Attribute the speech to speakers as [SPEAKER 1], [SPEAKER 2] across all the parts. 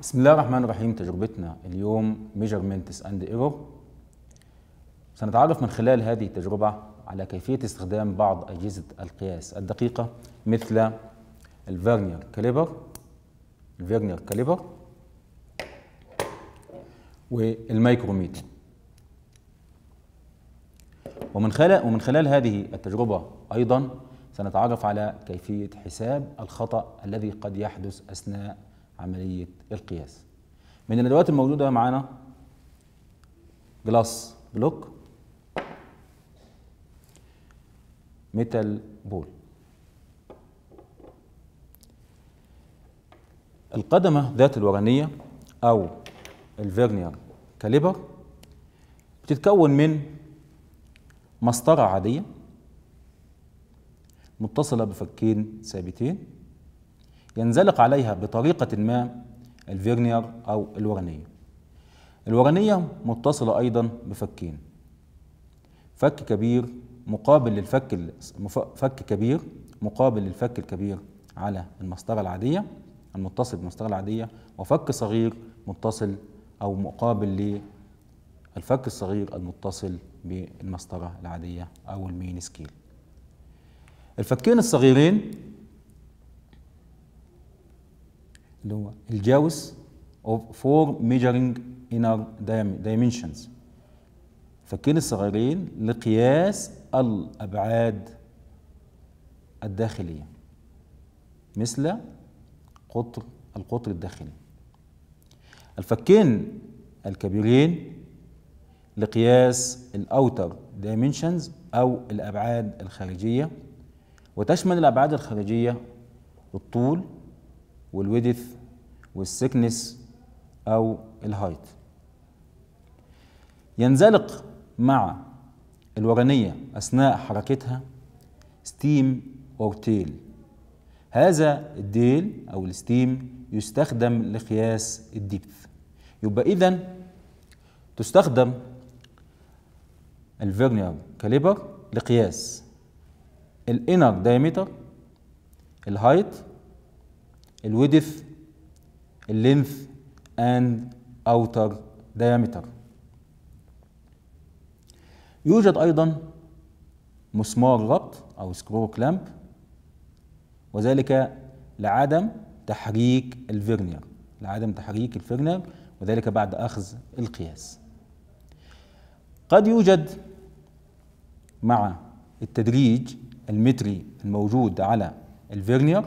[SPEAKER 1] بسم الله الرحمن الرحيم تجربتنا اليوم ميجرمنتس اند ايرور سنتعرف من خلال هذه التجربة على كيفية استخدام بعض أجهزة القياس الدقيقة مثل الفيرنير كاليبر الفيرنير كاليبر والميكروميتر ومن خلال ومن خلال هذه التجربة أيضا سنتعرف على كيفية حساب الخطأ الذي قد يحدث أثناء عملية القياس من الأدوات الموجودة معانا جلاس بلوك ميتال بول القدمة ذات الورانية أو الفيرنير كاليبر بتتكون من مسطرة عادية متصلة بفكين ثابتين ينزلق عليها بطريقة ما الفيرنير أو الورانية الورانية متصلة أيضا بفكين فك كبير مقابل للفك فك كبير مقابل للفك الكبير على المسطرة العادية المتصل بالمسطرة العادية وفك صغير متصل أو مقابل للفك الصغير المتصل بالمسطرة العادية أو المين سكيل الفكين الصغيرين اللي هو الجاوس of four measuring inner dimensions فكين الصغيرين لقياس الأبعاد الداخلية مثل قطر القطر الداخلي الفكين الكبيرين لقياس الأوتر dimensions أو الأبعاد الخارجية وتشمل الأبعاد الخارجية الطول والويدث والسكنس أو الهايت ينزلق مع الورنيه أثناء حركتها ستيم أو تيل هذا الديل أو الستيم يستخدم لقياس الديبث يبقى إذا تستخدم الفيرنيال كاليبر لقياس الانر دايمتر الهايت الودف اللينث اند اوتر دايمتر يوجد أيضا مسمار ربط أو سكرو كلامب وذلك لعدم تحريك الفيرنير لعدم تحريك الفيرنير وذلك بعد أخذ القياس قد يوجد مع التدريج المتري الموجود على الفيرنير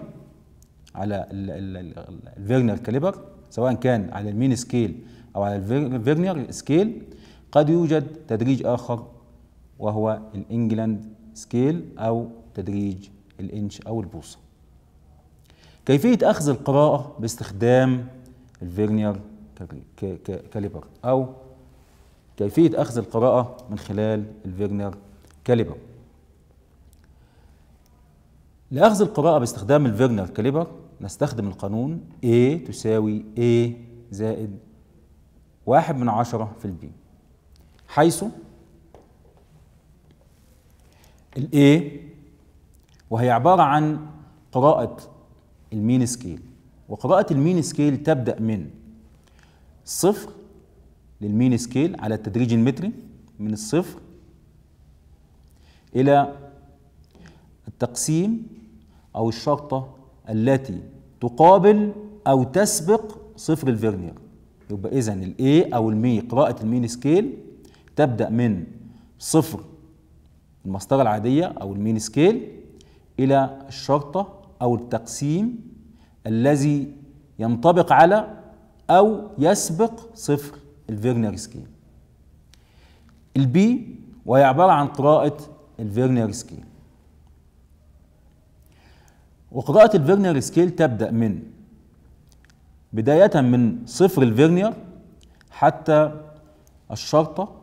[SPEAKER 1] على الفيرنر كاليبر سواء كان على المين سكيل او على الفيرنر سكيل قد يوجد تدريج اخر وهو الانجلاند سكيل او تدريج الانش او البوصه كيفيه اخذ القراءه باستخدام الفيرنير كاليبر او كيفيه اخذ القراءه من خلال الفيرنير كاليبر لاخذ القراءه باستخدام الفيرنير كاليبر نستخدم القانون A تساوي A زائد واحد من عشرة في البي حيث الـ A وهي عبارة عن قراءة المين سكيل وقراءة المين سكيل تبدأ من صفر للمين سكيل على التدريج المتري من الصفر إلى التقسيم أو الشرطة التي تقابل أو تسبق صفر الفيرنير يبقى إذا الاي أو المي قراءة المين سكيل تبدأ من صفر المسطرة العادية أو المين سكيل إلى الشرطة أو التقسيم الذي ينطبق على أو يسبق صفر الفيرنير سكيل البي وهي عبارة عن قراءة الفيرنير سكيل وقراءة الفيرنير سكيل تبدأ من بداية من صفر الفيرنير حتى الشرطة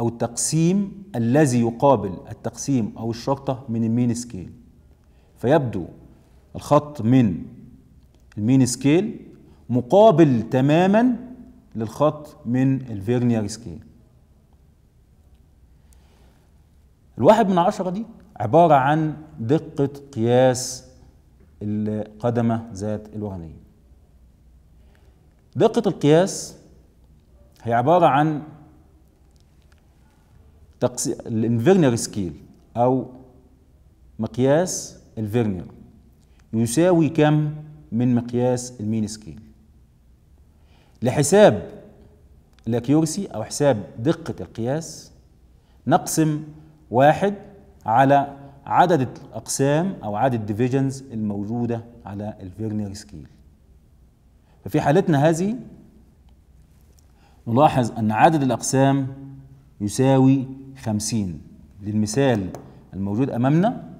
[SPEAKER 1] أو التقسيم الذي يقابل التقسيم أو الشرطة من المين سكيل فيبدو الخط من المين سكيل مقابل تماما للخط من الفيرنير سكيل الواحد من عشرة دي عبارة عن دقة قياس القدمة ذات الوهنية دقة القياس هي عبارة عن تقسي... الانفيرنير سكيل أو مقياس الفيرنير يساوي كم من مقياس المين سكيل لحساب الاكيورسي أو حساب دقة القياس نقسم واحد على عدد الأقسام أو عدد الديفيجنز الموجودة على الفيرنير سكيل ففي حالتنا هذه نلاحظ أن عدد الأقسام يساوي 50 للمثال الموجود أمامنا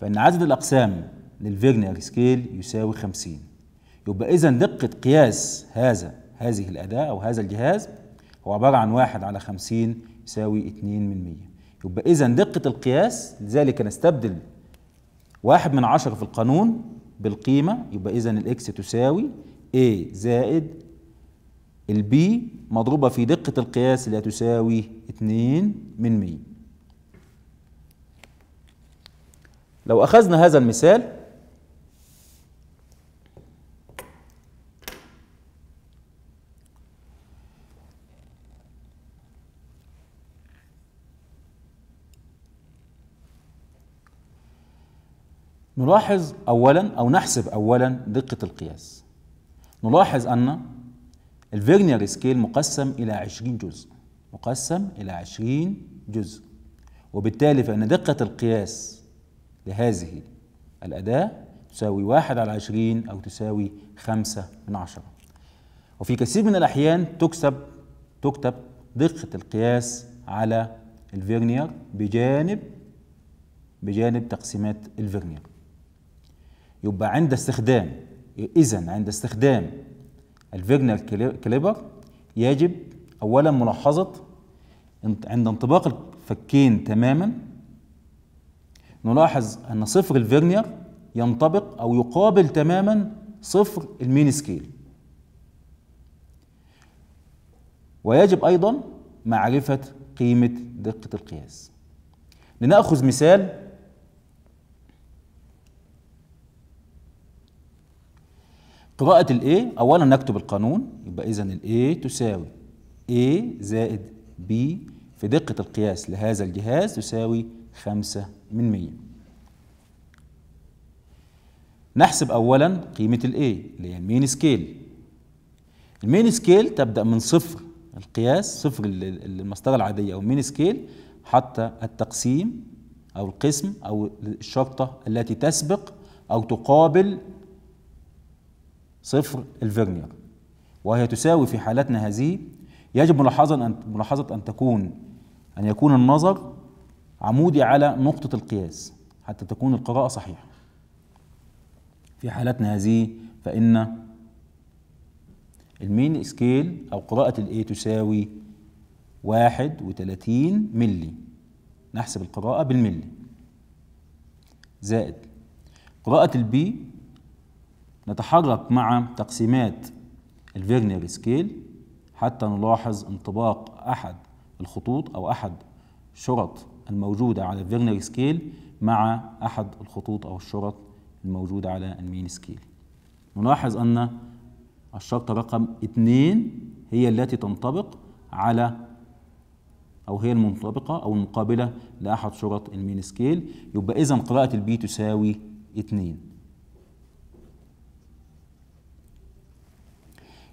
[SPEAKER 1] فإن عدد الأقسام للفيرنير سكيل يساوي 50 يبقى إذا دقة قياس هذا هذه الأداة أو هذا الجهاز هو عبارة عن 1 على 50 يساوي 2 من 100 يبقى إذا دقة القياس لذلك نستبدل واحد من عشرة في القانون بالقيمة يبقى إذا الإكس تساوي A زائد البي مضروبة في دقة القياس اللي هتساوي 2 من 100 لو أخذنا هذا المثال نلاحظ أولا أو نحسب أولا دقة القياس نلاحظ أن الفيرنير سكيل مقسم إلى 20 جزء مقسم إلى 20 جزء وبالتالي فإن دقة القياس لهذه الأداة تساوي واحد على 20 أو تساوي خمسة من عشرة وفي كثير من الأحيان تكسب تكتب دقة القياس على الفيرنير بجانب بجانب تقسيمات الفيرنير يبقى عند استخدام إذا عند استخدام الفيجنال كليبر يجب أولا ملاحظة عند انطباق الفكين تماما نلاحظ أن صفر الفيرنير ينطبق أو يقابل تماما صفر المين سكيل ويجب أيضا معرفة قيمة دقة القياس لنأخذ مثال قراءة A اولا نكتب القانون يبقى اذا الايه تساوي A زائد B في دقة القياس لهذا الجهاز تساوي 5 من 100 نحسب اولا قيمة A اللي هي المين سكيل المين سكيل تبدأ من صفر القياس صفر المسطرة العادية او المين سكيل حتى التقسيم او القسم او الشرطة التي تسبق او تقابل صفر الفيرنير وهي تساوي في حالتنا هذه يجب ملاحظة أن ملاحظة أن تكون أن يكون النظر عمودي على نقطة القياس حتى تكون القراءة صحيحة في حالتنا هذه فإن المين سكيل أو قراءة الإي تساوي 31 ملي نحسب القراءة بالملي زائد قراءة البي نتحرك مع تقسيمات الفيرنير سكيل حتى نلاحظ انطباق أحد الخطوط أو أحد الشرط الموجودة على الفيرنير سكيل مع أحد الخطوط أو الشرط الموجودة على المين سكيل نلاحظ أن الشرطة رقم 2 هي التي تنطبق على أو هي المنطبقة أو المقابلة لأحد شرط المين سكيل يبقى إذا قراءة البي تساوي 2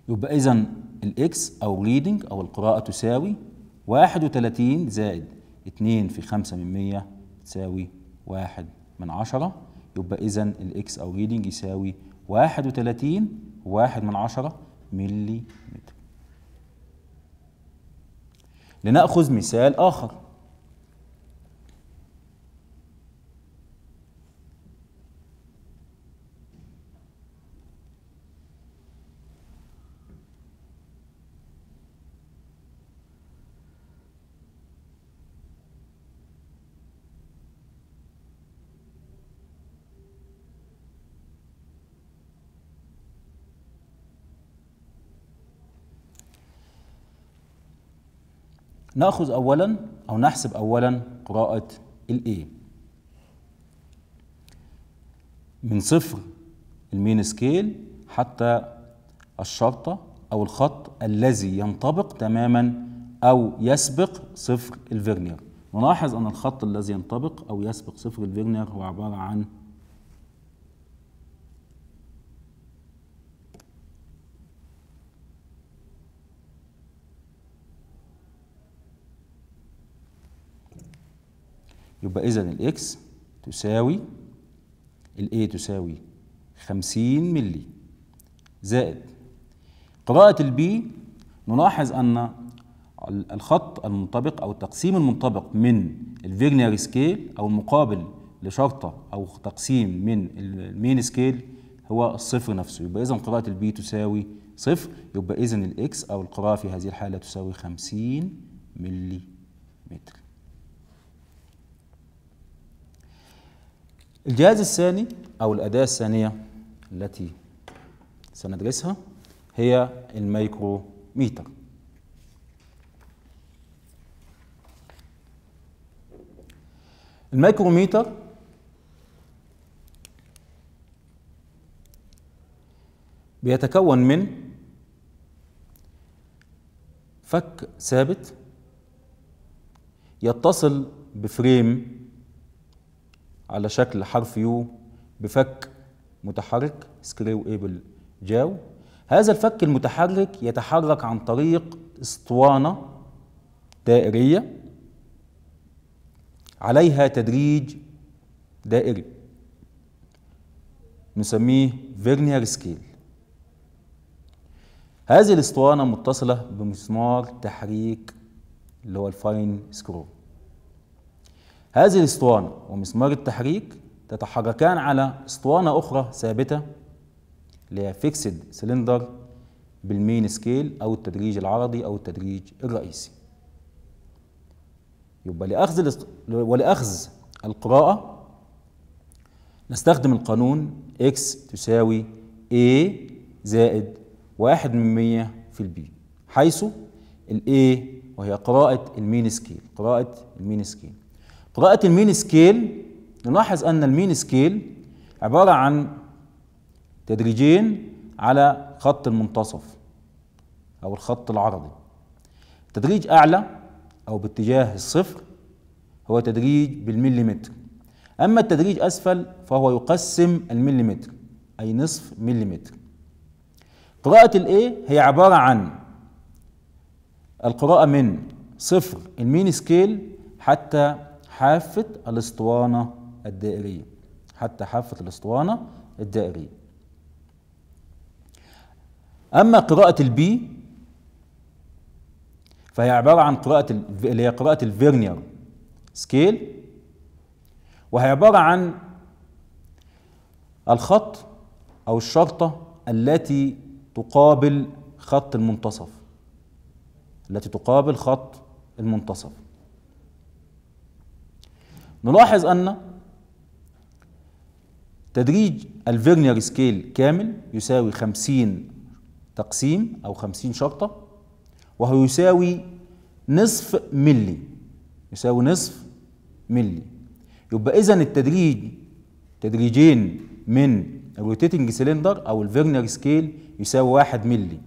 [SPEAKER 1] يبقى إذا الإكس أو ريدنج أو القراءة تساوي 31 زائد 2 في 5 من 100 تساوي 1 من 10 يبقى إذا الإكس أو ريدنج يساوي 31 1 من 10 ملي متر لنأخذ مثال آخر نأخذ أولا أو نحسب أولا قراءة الإيه من صفر المين سكيل حتى الشرطة أو الخط الذي ينطبق تماما أو يسبق صفر الفيرنير نلاحظ أن الخط الذي ينطبق أو يسبق صفر الفيرنير هو عبارة عن يبقى إذا الإكس تساوي الإيه تساوي 50 ملي زائد قراءة البي نلاحظ أن الخط المنطبق أو التقسيم المنطبق من الفيجنير سكيل أو المقابل لشرطة أو تقسيم من المين سكيل هو الصفر نفسه يبقى إذا قراءة البي تساوي صفر يبقى إذا الإكس أو القراءة في هذه الحالة تساوي 50 ملي متر الجهاز الثاني أو الأداة الثانية التي سندرسها هي الميكروميتر الميكروميتر بيتكون من فك ثابت يتصل بفريم على شكل حرف يو بفك متحرك سكريو ايبل جاو هذا الفك المتحرك يتحرك عن طريق اسطوانة دائرية عليها تدريج دائري نسميه فيرنير سكيل هذه الاسطوانة متصلة بمسمار تحريك اللي هو الفاين سكرو هذه الاسطوانة ومسمار التحريك تتحركان على اسطوانة أخرى ثابتة اللي هي فيكسد سلندر بالمين سكيل أو التدريج العرضي أو التدريج الرئيسي يبقى لأخذ ولأخذ القراءة نستخدم القانون x تساوي a زائد واحد من مية في البي حيث الـ a وهي قراءة المين سكيل قراءة المين سكيل قراءة المين سكيل نلاحظ أن المين سكيل عبارة عن تدريجين على خط المنتصف أو الخط العرضي تدريج أعلى أو باتجاه الصفر هو تدريج بالمليمتر أما التدريج أسفل فهو يقسم المليمتر أي نصف مليمتر قراءة الإيه هي عبارة عن القراءة من صفر المين سكيل حتى حافة الاسطوانة الدائرية حتى حافة الاسطوانة الدائرية أما قراءة البي فهي عبارة عن قراءة اللي هي قراءة الفيرنير سكيل وهي عبارة عن الخط أو الشرطة التي تقابل خط المنتصف التي تقابل خط المنتصف نلاحظ أن تدريج الفيرنير سكيل كامل يساوي 50 تقسيم أو 50 شرطة وهو يساوي نصف ملي يساوي نصف ملي يبقى إذا التدريج تدريجين من الروتيتنج سلندر أو الفيرنير سكيل يساوي 1 ملي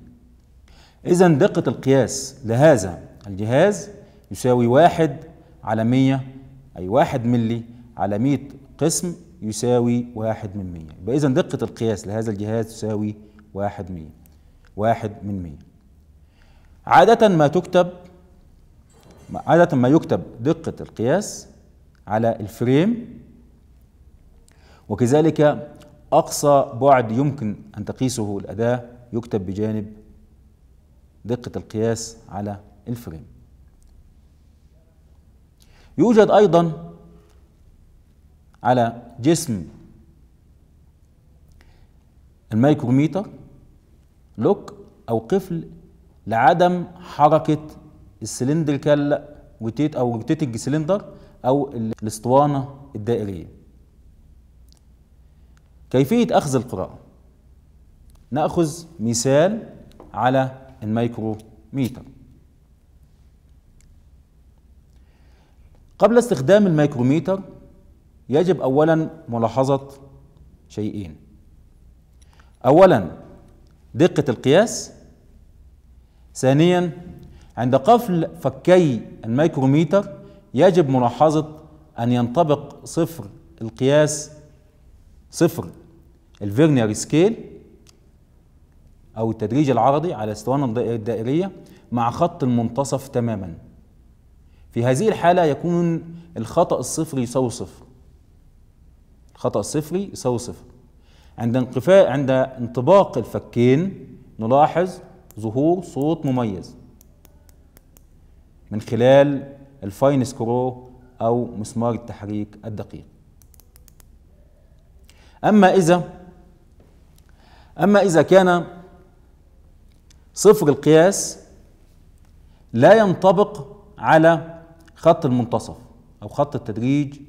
[SPEAKER 1] إذا دقة القياس لهذا الجهاز يساوي 1 على 100 أي واحد ملي على 100 قسم يساوي واحد من 100 يبقى إذا دقة القياس لهذا الجهاز تساوي واحد مية واحد من 100 عادة ما تكتب عادة ما يكتب دقة القياس على الفريم وكذلك أقصى بعد يمكن أن تقيسه الأداة يكتب بجانب دقة القياس على الفريم يوجد أيضا على جسم الميكروميتر لوك أو قفل لعدم حركة السلندريكال روتيت أو روتيتنج سلندر أو الاسطوانة الدائرية كيفية أخذ القراءة نأخذ مثال على الميكروميتر قبل استخدام الميكروميتر يجب أولا ملاحظة شيئين أولا دقة القياس ثانيا عند قفل فكي الميكروميتر يجب ملاحظة أن ينطبق صفر القياس صفر الفيرنير سكيل أو التدريج العرضي على استوانة الدائرية مع خط المنتصف تماما في هذه الحالة يكون الخطأ الصفري يساوي صفر الخطأ الصفري يساوي صفر عند انقفاء عند انطباق الفكين نلاحظ ظهور صوت مميز من خلال الفاين سكرو أو مسمار التحريك الدقيق أما إذا أما إذا كان صفر القياس لا ينطبق على خط المنتصف أو خط التدريج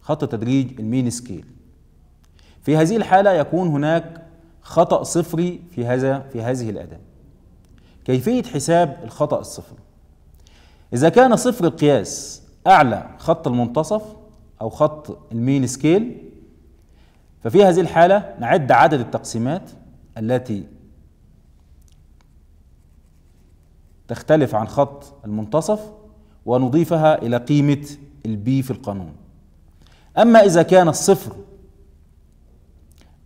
[SPEAKER 1] خط تدريج المين سكيل في هذه الحالة يكون هناك خطأ صفري في هذا في هذه الأداة كيفية حساب الخطأ الصفري إذا كان صفر القياس أعلى خط المنتصف أو خط المين سكيل ففي هذه الحالة نعد عدد التقسيمات التي تختلف عن خط المنتصف ونضيفها إلى قيمة البي في القانون أما إذا كان الصفر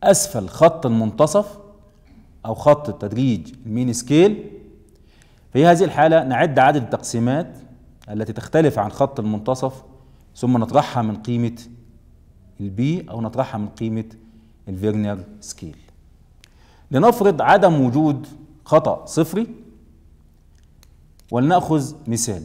[SPEAKER 1] أسفل خط المنتصف أو خط التدريج المين سكيل في هذه الحالة نعد عدد التقسيمات التي تختلف عن خط المنتصف ثم نطرحها من قيمة البي أو نطرحها من قيمة الفيرنير سكيل لنفرض عدم وجود خطأ صفري ولنأخذ مثال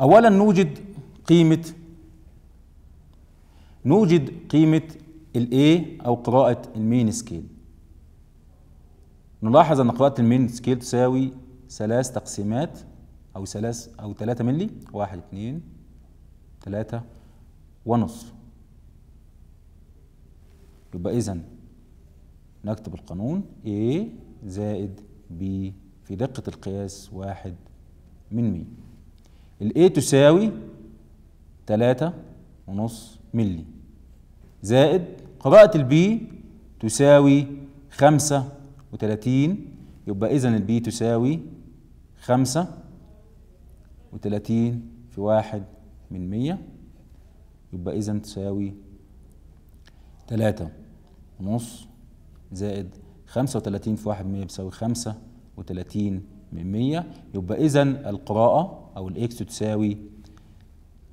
[SPEAKER 1] أولا نوجد قيمة نوجد قيمة ال A أو قراءة المين سكيل نلاحظ أن قراءة المين سكيل تساوي ثلاث تقسيمات أو ثلاث أو ثلاثة ملي واحد اثنين ثلاثة ونصف يبقى إذا نكتب القانون A زائد B في دقة القياس واحد من مين الـ A تساوي 3.5 مللي زائد قراءة البي تساوي 35 يبقى إذا البي تساوي 35 في 1 من 100 يبقى إذا تساوي 3.5 زائد 35 في 1 من 100 بيساوي 35 من 100 يبقى إذا القراءة أو الإكس تساوي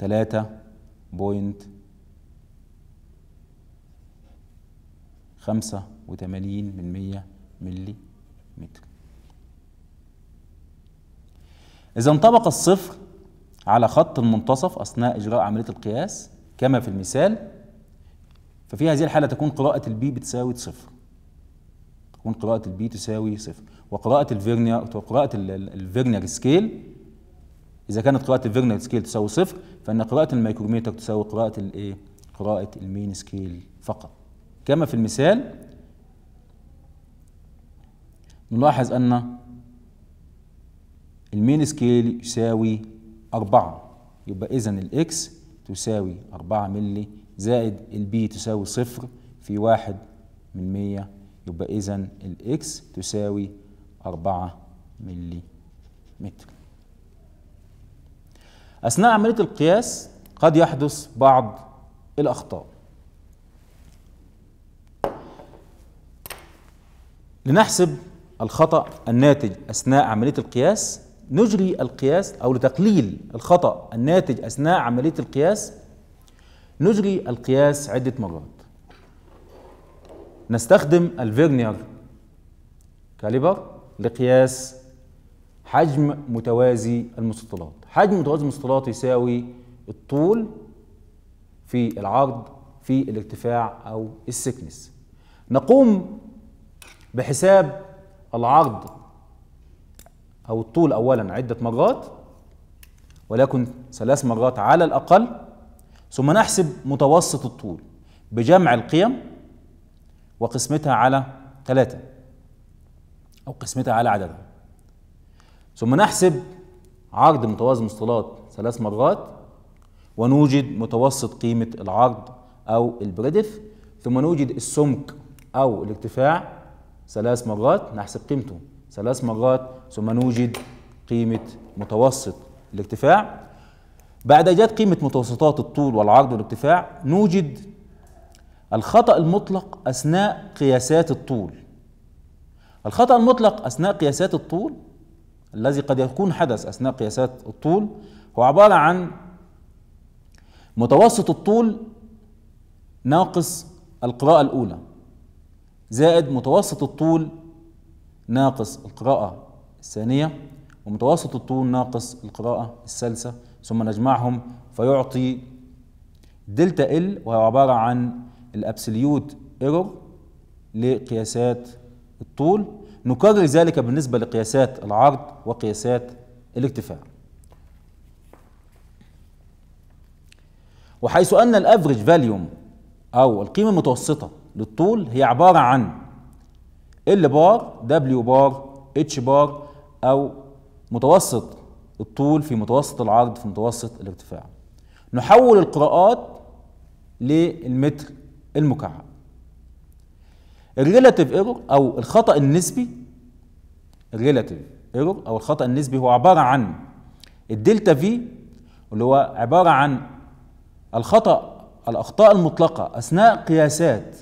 [SPEAKER 1] 3.85 من 100 ملي متر إذا انطبق الصفر على خط المنتصف أثناء إجراء عملية القياس كما في المثال ففي هذه الحالة تكون قراءة البي بتساوي صفر تكون قراءة البي تساوي صفر وقراءة الفيرنير وقراءة الفيرنير سكيل إذا كانت قراءة الفيرنال سكيل تساوي صفر فإن قراءة الميكروميتر تساوي قراءة الإيه؟ قراءة المين سكيل فقط كما في المثال نلاحظ أن المين سكيل يساوي أربعة يبقى إذا الإكس تساوي أربعة ملي زائد البي تساوي صفر في واحد من مية يبقى إذا الإكس تساوي أربعة ملي متر أثناء عملية القياس قد يحدث بعض الأخطاء لنحسب الخطأ الناتج أثناء عملية القياس نجري القياس أو لتقليل الخطأ الناتج أثناء عملية القياس نجري القياس عدة مرات نستخدم الفيرنير كاليبر لقياس حجم متوازي المسطلات حجم متوازي مسطرات يساوي الطول في العرض في الارتفاع أو السكنس نقوم بحساب العرض أو الطول أولا عدة مرات ولكن ثلاث مرات على الأقل ثم نحسب متوسط الطول بجمع القيم وقسمتها على ثلاثة أو قسمتها على عددها ثم نحسب عرض متوازي مصطلات ثلاث مرات ونوجد متوسط قيمة العرض أو البريدف ثم نوجد السمك أو الارتفاع ثلاث مرات نحسب قيمته ثلاث مرات ثم نوجد قيمة متوسط الارتفاع بعد إيجاد قيمة متوسطات الطول والعرض والارتفاع نوجد الخطأ المطلق أثناء قياسات الطول الخطأ المطلق أثناء قياسات الطول الذي قد يكون حدث أثناء قياسات الطول هو عبارة عن متوسط الطول ناقص القراءة الأولى زائد متوسط الطول ناقص القراءة الثانية ومتوسط الطول ناقص القراءة الثالثة ثم نجمعهم فيعطي دلتا ال وهو عبارة عن الابسليوت ايرور لقياسات الطول نقدر ذلك بالنسبة لقياسات العرض وقياسات الارتفاع وحيث أن الأفريج فاليوم أو القيمة المتوسطة للطول هي عبارة عن L بار W بار H بار أو متوسط الطول في متوسط العرض في متوسط الارتفاع نحول القراءات للمتر المكعب الريلاتيف ايرور او الخطا النسبي الريلاتيف ايرور او الخطا النسبي هو عباره عن الدلتا في اللي هو عباره عن الخطا الاخطاء المطلقه اثناء قياسات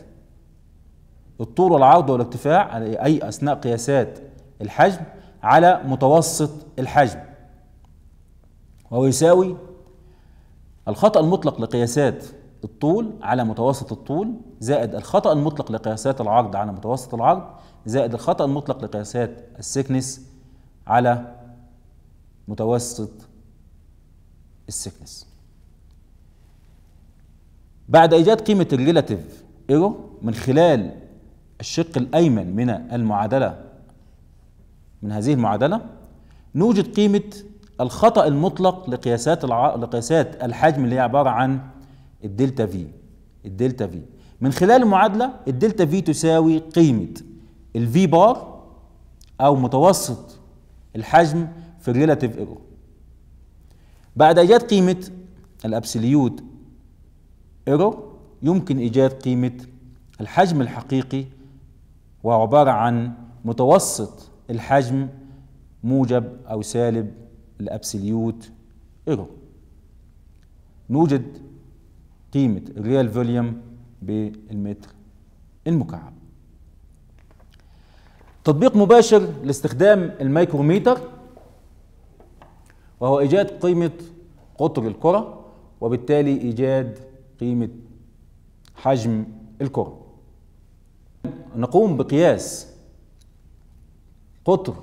[SPEAKER 1] الطول والعرض والارتفاع يعني اي اثناء قياسات الحجم على متوسط الحجم وهو يساوي الخطأ المطلق لقياسات الطول على متوسط الطول زائد الخطأ المطلق لقياسات العرض على متوسط العرض زائد الخطأ المطلق لقياسات السكنس على متوسط السكنس بعد إيجاد قيمة الريلاتيف ايرو من خلال الشق الأيمن من المعادلة من هذه المعادلة نوجد قيمة الخطأ المطلق لقياسات الع... لقياسات الحجم اللي هي عبارة عن الدلتا في الدلتا في من خلال المعادلة الدلتا في تساوي قيمة الفي بار أو متوسط الحجم في الريلاتيف ايرور بعد إيجاد قيمة الأبسليوت ايرور يمكن إيجاد قيمة الحجم الحقيقي وهو عبارة عن متوسط الحجم موجب أو سالب الأبسليوت ايرور نوجد قيمة الريال فوليوم بالمتر المكعب تطبيق مباشر لاستخدام الميكروميتر وهو إيجاد قيمة قطر الكرة وبالتالي إيجاد قيمة حجم الكرة نقوم بقياس قطر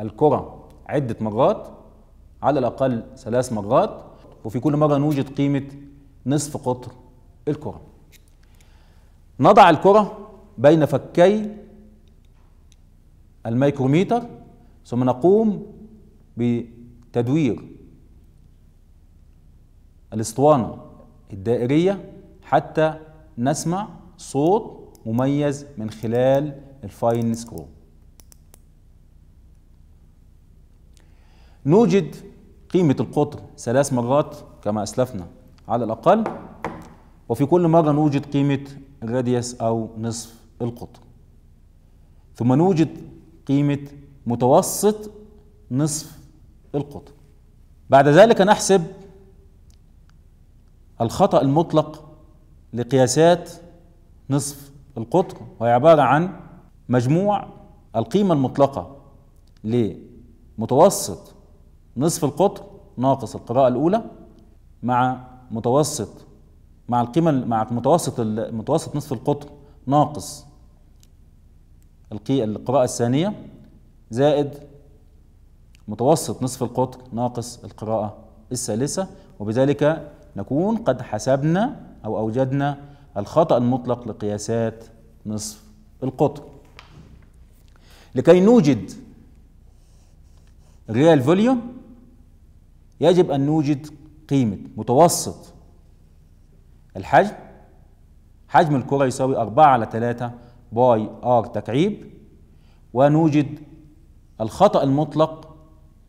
[SPEAKER 1] الكرة عدة مرات على الأقل ثلاث مرات وفي كل مرة نوجد قيمة نصف قطر الكرة نضع الكرة بين فكي الميكروميتر ثم نقوم بتدوير الاسطوانة الدائرية حتى نسمع صوت مميز من خلال الفاين سكرو نوجد قيمة القطر ثلاث مرات كما أسلفنا على الأقل وفي كل مرة نوجد قيمة الراديوس أو نصف القطر ثم نوجد قيمة متوسط نصف القطر بعد ذلك نحسب الخطأ المطلق لقياسات نصف القطر وهي عبارة عن مجموع القيمة المطلقة لمتوسط نصف القطر ناقص القراءة الأولى مع متوسط مع القيمة مع متوسط متوسط نصف القطر ناقص القراءة الثانية زائد متوسط نصف القطر ناقص القراءة الثالثة وبذلك نكون قد حسبنا أو أوجدنا الخطأ المطلق لقياسات نصف القطر لكي نوجد ريال فوليوم يجب أن نوجد قيمة متوسط الحجم حجم الكرة يساوي 4 على 3 باي ار تكعيب ونوجد الخطأ المطلق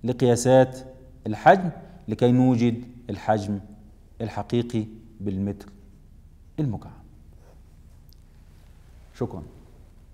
[SPEAKER 1] لقياسات الحجم لكي نوجد الحجم الحقيقي بالمتر المكعب شكرا